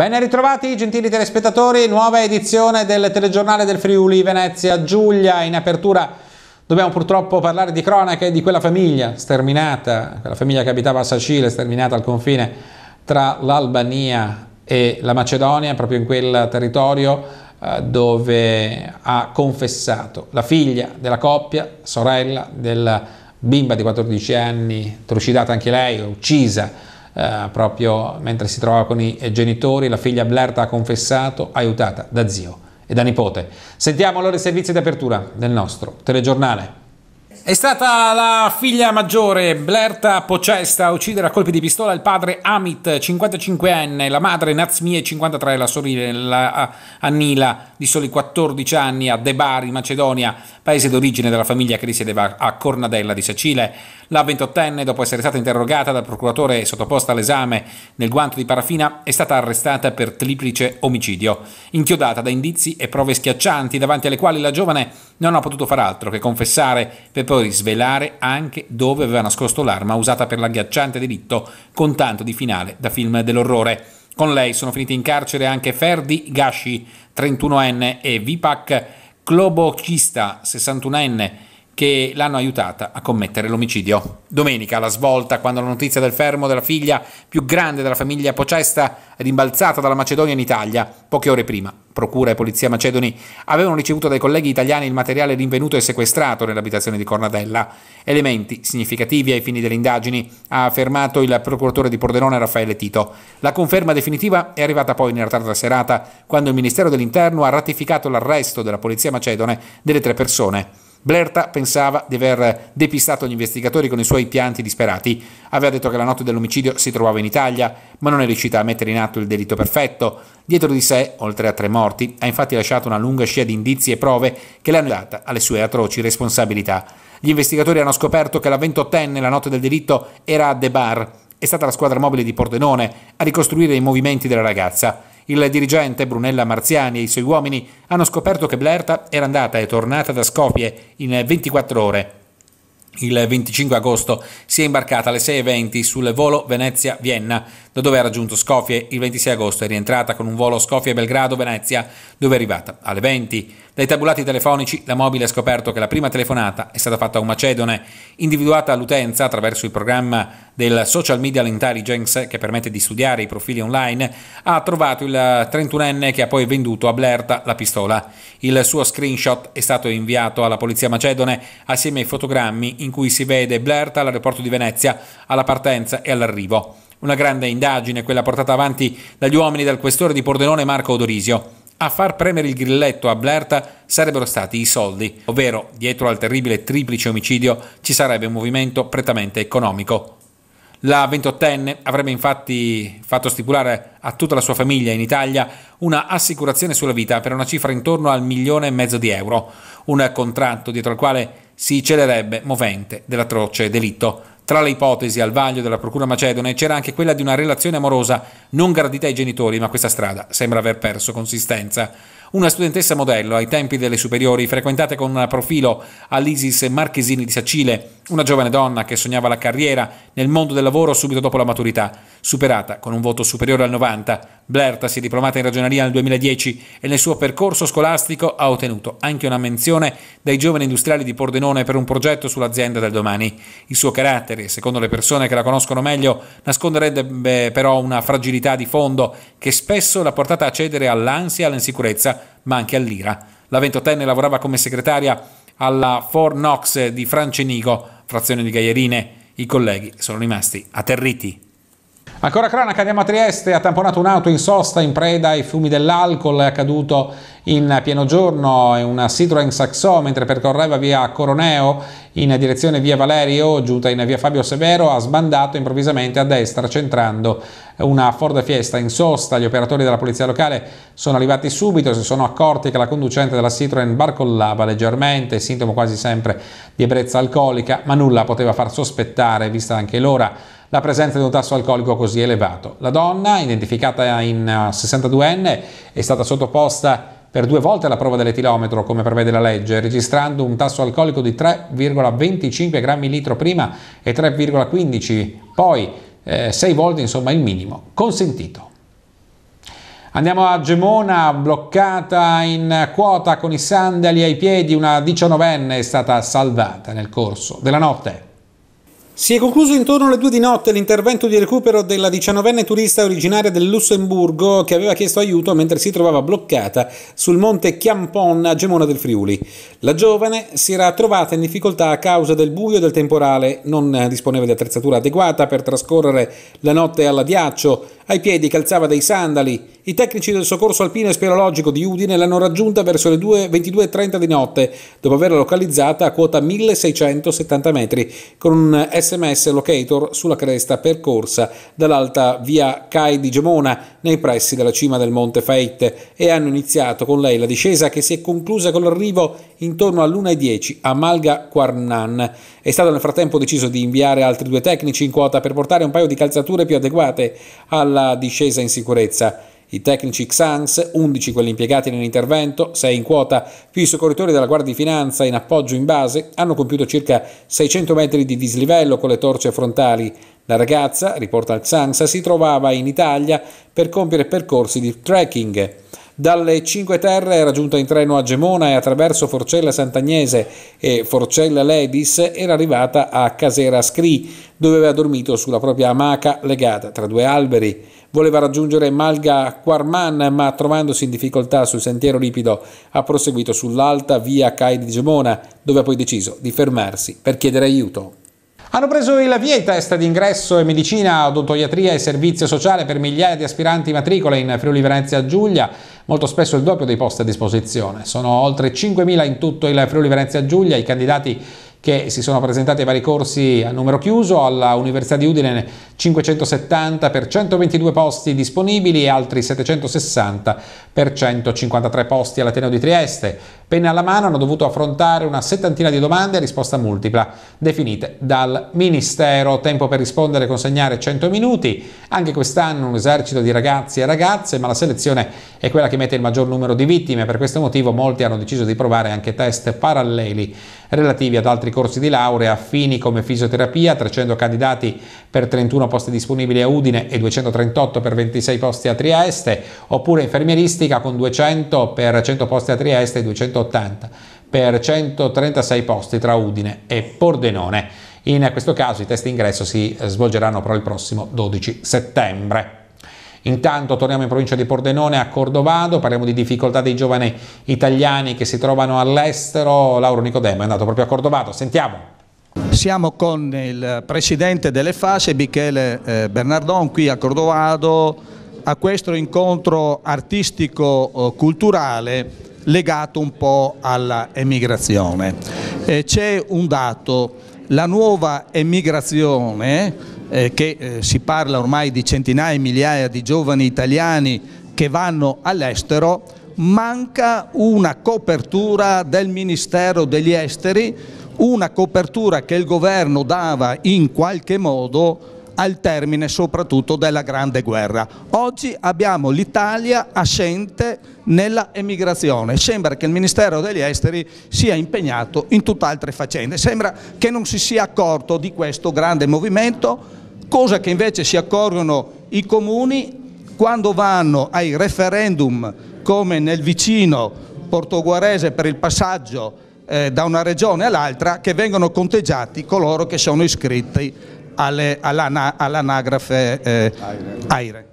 Ben ritrovati gentili telespettatori, nuova edizione del telegiornale del Friuli Venezia Giulia in apertura. Dobbiamo purtroppo parlare di cronache di quella famiglia sterminata, quella famiglia che abitava a Sacile, sterminata al confine tra l'Albania e la Macedonia, proprio in quel territorio eh, dove ha confessato la figlia della coppia, sorella della bimba di 14 anni, trucidata anche lei, uccisa eh, proprio mentre si trovava con i genitori, la figlia Blerta ha confessato, aiutata da zio e da nipote. Sentiamo allora i servizi di apertura del nostro telegiornale. È stata la figlia maggiore Blerta Pocesta a uccidere a colpi di pistola il padre Amit, 55enne, la madre Nazmie, 53, la sorella Annila, di soli 14 anni, a Debari, Macedonia, paese d'origine della famiglia che risiedeva a Cornadella di Sacile. La 28enne, dopo essere stata interrogata dal procuratore e sottoposta all'esame nel guanto di parafina, è stata arrestata per triplice omicidio, inchiodata da indizi e prove schiaccianti davanti alle quali la giovane non ha potuto far altro che confessare per per poi svelare anche dove aveva nascosto l'arma usata per l'agghiacciante delitto con tanto di finale da film dell'orrore. Con lei sono finiti in carcere anche Ferdi Gashi, 31enne, e Vipak Klobocista, 61enne, che l'hanno aiutata a commettere l'omicidio. Domenica, la svolta, quando la notizia del fermo della figlia più grande della famiglia Pocesta è rimbalzata dalla Macedonia in Italia, poche ore prima, procura e polizia macedoni avevano ricevuto dai colleghi italiani il materiale rinvenuto e sequestrato nell'abitazione di Cornadella. Elementi significativi ai fini delle indagini, ha affermato il procuratore di Pordenone Raffaele Tito. La conferma definitiva è arrivata poi nella tarda serata, quando il Ministero dell'Interno ha ratificato l'arresto della polizia macedone delle tre persone. Blerta pensava di aver depistato gli investigatori con i suoi pianti disperati. Aveva detto che la notte dell'omicidio si trovava in Italia, ma non è riuscita a mettere in atto il delitto perfetto. Dietro di sé, oltre a tre morti, ha infatti lasciato una lunga scia di indizi e prove che l'hanno data alle sue atroci responsabilità. Gli investigatori hanno scoperto che la 28enne la notte del delitto era a De Bar. È stata la squadra mobile di Pordenone a ricostruire i movimenti della ragazza. Il dirigente Brunella Marziani e i suoi uomini hanno scoperto che Blerta era andata e tornata da Skopje in 24 ore. Il 25 agosto si è imbarcata alle 6.20 sul volo Venezia-Vienna, da dove ha raggiunto Skopje il 26 agosto e rientrata con un volo Skopje-Belgrado-Venezia, dove è arrivata alle 20. Dai tabulati telefonici la mobile ha scoperto che la prima telefonata è stata fatta a un macedone, individuata l'utenza attraverso il programma del Social Media Intelligence, che permette di studiare i profili online, ha trovato il 31enne che ha poi venduto a Blerta la pistola. Il suo screenshot è stato inviato alla polizia macedone assieme ai fotogrammi in cui si vede Blerta all'aeroporto di Venezia alla partenza e all'arrivo. Una grande indagine, quella portata avanti dagli uomini del questore di Pordenone Marco Odorisio. A far premere il grilletto a Blerta sarebbero stati i soldi, ovvero dietro al terribile triplice omicidio ci sarebbe un movimento prettamente economico. La 28enne avrebbe infatti fatto stipulare a tutta la sua famiglia in Italia una assicurazione sulla vita per una cifra intorno al milione e mezzo di euro, un contratto dietro al quale si celerebbe movente dell'atroce delitto. Tra le ipotesi al vaglio della Procura Macedone c'era anche quella di una relazione amorosa non gradita ai genitori, ma questa strada sembra aver perso consistenza una studentessa modello ai tempi delle superiori, frequentata con profilo all'Isis Marchesini di Sacile, una giovane donna che sognava la carriera nel mondo del lavoro subito dopo la maturità, superata con un voto superiore al 90. Blerta si è diplomata in ragioneria nel 2010 e nel suo percorso scolastico ha ottenuto anche una menzione dai giovani industriali di Pordenone per un progetto sull'azienda del domani. Il suo carattere, secondo le persone che la conoscono meglio, nasconderebbe però una fragilità di fondo che spesso l'ha portata a cedere all'ansia e all'insicurezza ma anche all'Ira. La ventottenne lavorava come segretaria alla Fort Knox di Francenigo, frazione di Gaierine. I colleghi sono rimasti atterriti. Ancora cronaca, andiamo a Trieste, ha tamponato un'auto in sosta in preda ai fumi dell'alcol, è accaduto in pieno giorno in una Citroen Saxo mentre percorreva via Coroneo in direzione via Valerio, giunta in via Fabio Severo, ha sbandato improvvisamente a destra centrando una Ford Fiesta in sosta. Gli operatori della polizia locale sono arrivati subito, si sono accorti che la conducente della Citroen barcollava leggermente, sintomo quasi sempre di ebbrezza alcolica, ma nulla poteva far sospettare, vista anche l'ora la presenza di un tasso alcolico così elevato. La donna, identificata in 62enne, eh, è stata sottoposta per due volte alla prova dell'etilometro, come prevede la legge, registrando un tasso alcolico di 3,25 grammi litro prima e 3,15 poi, eh, sei volte insomma il minimo consentito. Andiamo a Gemona, bloccata in quota con i sandali ai piedi, una 19enne è stata salvata nel corso della notte. Si è concluso intorno alle 2 di notte l'intervento di recupero della 19enne turista originaria del Lussemburgo che aveva chiesto aiuto mentre si trovava bloccata sul monte Chiampon a Gemona del Friuli. La giovane si era trovata in difficoltà a causa del buio e del temporale, non disponeva di attrezzatura adeguata per trascorrere la notte alla ghiaccio ai piedi calzava dei sandali. I tecnici del soccorso alpino e speleologico di Udine l'hanno raggiunta verso le 22.30 di notte, dopo averla localizzata a quota 1670 metri, con un sms locator sulla cresta percorsa dall'alta via Cai di Gemona, nei pressi della cima del Monte Faitte, e hanno iniziato con lei la discesa che si è conclusa con l'arrivo intorno all'1.10 a Malga Quarnan. È stato nel frattempo deciso di inviare altri due tecnici in quota per portare un paio di calzature più adeguate alla la discesa in sicurezza. I tecnici Xans, 11 quelli impiegati nell'intervento, 6 in quota, più i soccorritori della Guardia di Finanza in appoggio in base, hanno compiuto circa 600 metri di dislivello con le torce frontali. La ragazza, riporta Xans, si trovava in Italia per compiere percorsi di trekking. Dalle Cinque Terre era giunta in treno a Gemona e attraverso Forcella Sant'Agnese e Forcella Ledis era arrivata a Casera Scri, dove aveva dormito sulla propria amaca legata tra due alberi. Voleva raggiungere Malga Quarman, ma trovandosi in difficoltà sul sentiero ripido, ha proseguito sull'alta via Cai di Gemona, dove ha poi deciso di fermarsi per chiedere aiuto. Hanno preso il via i test d'ingresso e medicina, odontoiatria e servizio sociale per migliaia di aspiranti matricole in Friuli Venezia Giulia molto spesso il doppio dei posti a disposizione. Sono oltre 5.000 in tutto il Friuli Venezia Giulia i candidati che si sono presentati ai vari corsi a numero chiuso, alla Università di Udine 570 per 122 posti disponibili e altri 760 per 153 posti all'Ateneo di Trieste. Penne alla mano hanno dovuto affrontare una settantina di domande a risposta multipla, definite dal Ministero. Tempo per rispondere e consegnare 100 minuti. Anche quest'anno un esercito di ragazzi e ragazze, ma la selezione è quella che mette il maggior numero di vittime. Per questo motivo molti hanno deciso di provare anche test paralleli relativi ad altri corsi di laurea affini come fisioterapia, 300 candidati per 31 posti disponibili a Udine e 238 per 26 posti a Trieste, oppure infermieristica con 200 per 100 posti a Trieste e 200 180 per 136 posti tra Udine e Pordenone. In questo caso i test ingresso si svolgeranno però il prossimo 12 settembre. Intanto torniamo in provincia di Pordenone a Cordovado, parliamo di difficoltà dei giovani italiani che si trovano all'estero. Lauro Nicodemo è andato proprio a Cordovado, sentiamo. Siamo con il presidente delle FASE, Michele eh, Bernardon, qui a Cordovado, a questo incontro artistico-culturale eh, legato un po' all'emigrazione. Eh, C'è un dato, la nuova emigrazione, eh, che eh, si parla ormai di centinaia e migliaia di giovani italiani che vanno all'estero, manca una copertura del Ministero degli Esteri, una copertura che il governo dava in qualche modo al termine soprattutto della Grande Guerra. Oggi abbiamo l'Italia ascente nella emigrazione. Sembra che il Ministero degli Esteri sia impegnato in tutt'altre faccende. Sembra che non si sia accorto di questo grande movimento, cosa che invece si accorgono i comuni quando vanno ai referendum come nel vicino portoguarese per il passaggio eh, da una regione all'altra che vengono conteggiati coloro che sono iscritti all'anagrafe eh, AIRE.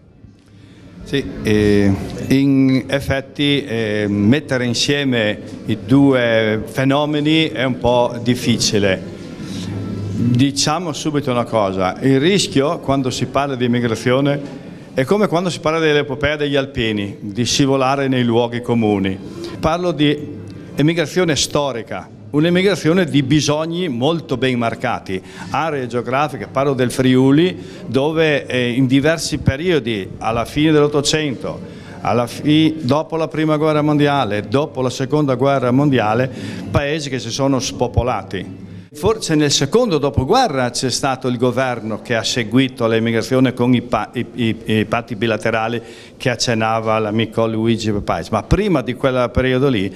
Sì, eh, in effetti eh, mettere insieme i due fenomeni è un po' difficile. Diciamo subito una cosa, il rischio quando si parla di immigrazione è come quando si parla dell'epopea degli alpini, di scivolare nei luoghi comuni. Parlo di immigrazione storica, un'emigrazione di bisogni molto ben marcati, aree geografiche, parlo del Friuli, dove eh, in diversi periodi, alla fine dell'Ottocento, dopo la prima guerra mondiale, dopo la seconda guerra mondiale, paesi che si sono spopolati Forse nel secondo dopoguerra c'è stato il governo che ha seguito l'emigrazione con i, pa i, i, i, patti bilaterali che accennava l'amico Luigi Pais, ma prima di quel periodo lì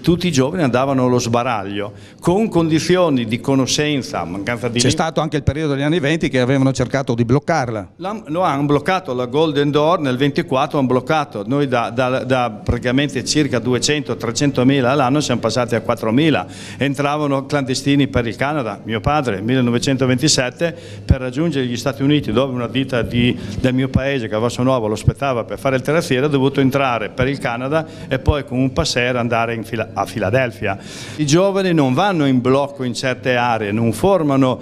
tutti i giovani andavano allo sbaraglio con condizioni di conoscenza, mancanza di... C'è stato anche il periodo degli anni 20 che avevano cercato di bloccarla. La, lo hanno bloccato, la Golden Door nel 24 hanno bloccato, noi da, da, da praticamente circa 200-300 mila all'anno siamo passati a 4 mila, entravano clandestini per per il Canada, mio padre, nel 1927, per raggiungere gli Stati Uniti, dove una ditta di, del mio paese, che Cavasso Nuovo, lo aspettava per fare il terrazziere, ha dovuto entrare per il Canada e poi con un passer andare fila, a Filadelfia. I giovani non vanno in blocco in certe aree, non formano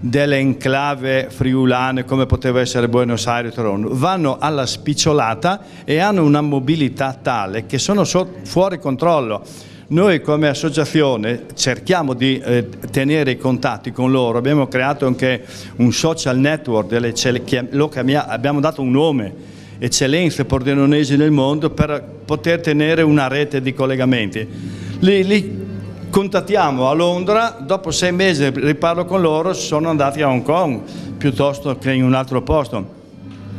delle enclave friulane come poteva essere Buenos Aires, o Toronto, vanno alla spicciolata e hanno una mobilità tale che sono so fuori controllo. Noi come associazione cerchiamo di eh, tenere i contatti con loro, abbiamo creato anche un social network, delle, abbiamo dato un nome, eccellenze pordenonesi nel mondo per poter tenere una rete di collegamenti. Li, li, contattiamo a Londra, dopo sei mesi riparlo con loro, sono andati a Hong Kong piuttosto che in un altro posto.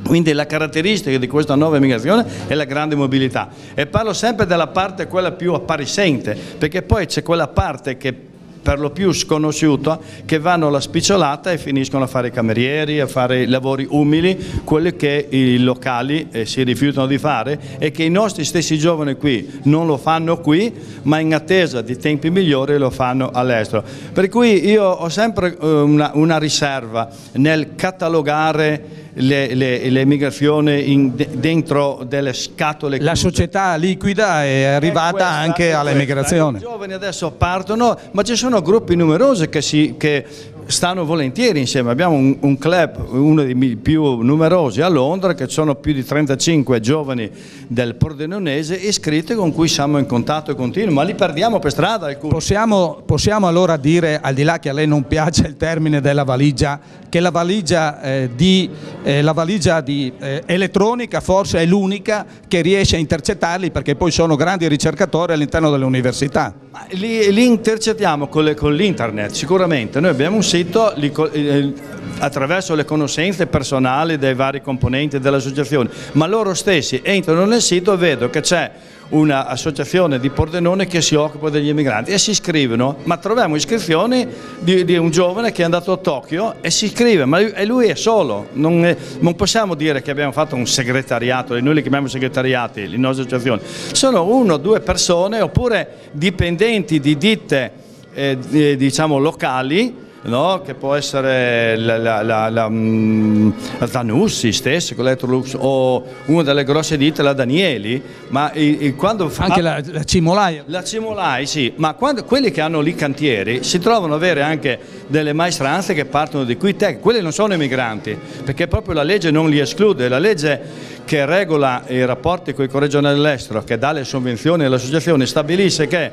Quindi la caratteristica di questa nuova immigrazione è la grande mobilità e parlo sempre della parte quella più appariscente perché poi c'è quella parte che per lo più sconosciuta, che vanno alla spicciolata e finiscono a fare i camerieri, a fare i lavori umili, quelli che i locali eh, si rifiutano di fare e che i nostri stessi giovani qui non lo fanno qui, ma in attesa di tempi migliori lo fanno all'estero. Per cui io ho sempre eh, una, una riserva nel catalogare l'emigrazione de, dentro delle scatole. Chiuse. La società liquida è arrivata è questa, anche all'emigrazione. I giovani adesso partono, ma ci sono gruppi numerosi che, si, che stanno volentieri insieme. Abbiamo un, un, club, uno dei più numerosi a Londra, che sono più di 35 giovani del Pordenonese iscritti con cui siamo in contatto continuo, ma li perdiamo per strada alcuni. Possiamo, possiamo allora dire, al di là che a lei non piace il termine della valigia, che la valigia, eh, di, eh, la valigia di, eh, elettronica forse è l'unica che riesce a intercettarli perché poi sono grandi ricercatori all'interno delle università. Li, li intercettiamo con l'internet sicuramente, noi abbiamo un sito acquisito eh, eh, attraverso le conoscenze personali dei vari componenti dell'associazione, ma loro stessi entrano nel sito e vedo che c'è un'associazione di Pordenone che si occupa degli emigranti e si iscrivono, ma troviamo iscrizioni di, di un giovane che è andato a Tokyo e si iscrive, ma lui, e lui è solo, non, è, non, possiamo dire che abbiamo fatto un segretariato, noi li chiamiamo segretariati, le nostre associazioni, sono uno o due persone oppure dipendenti di ditte eh, diciamo locali No? che può essere la, la, la, la, la mm, Zanussi stessa con l'Electrolux o una delle grosse ditte, la Danieli, ma i, i, quando fa... Anche la, la Cimolai. La Cimolai, sì, ma quando, quelli che hanno lì cantieri si trovano ad avere anche delle maestranze che partono di qui, tech. quelli non sono emigranti, perché proprio la legge non li esclude, la legge che regola i rapporti con i correggioni all'estero, che dà le sovvenzioni alle associazioni, stabilisce che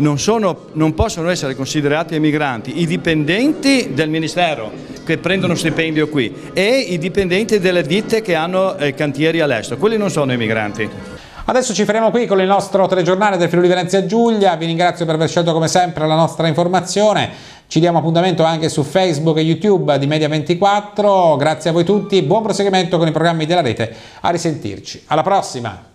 non, sono, non possono essere considerati emigranti i dipendenti del Ministero che prendono stipendio qui e i dipendenti delle ditte che hanno eh, cantieri all'estero, quelli non sono emigranti. Adesso ci fermiamo qui con il nostro telegiornale del Friuli Venezia Giulia, vi ringrazio per aver scelto come sempre la nostra informazione, ci diamo appuntamento anche su Facebook e YouTube di Media24, grazie a voi tutti, buon proseguimento con i programmi della rete, a risentirci, alla prossima!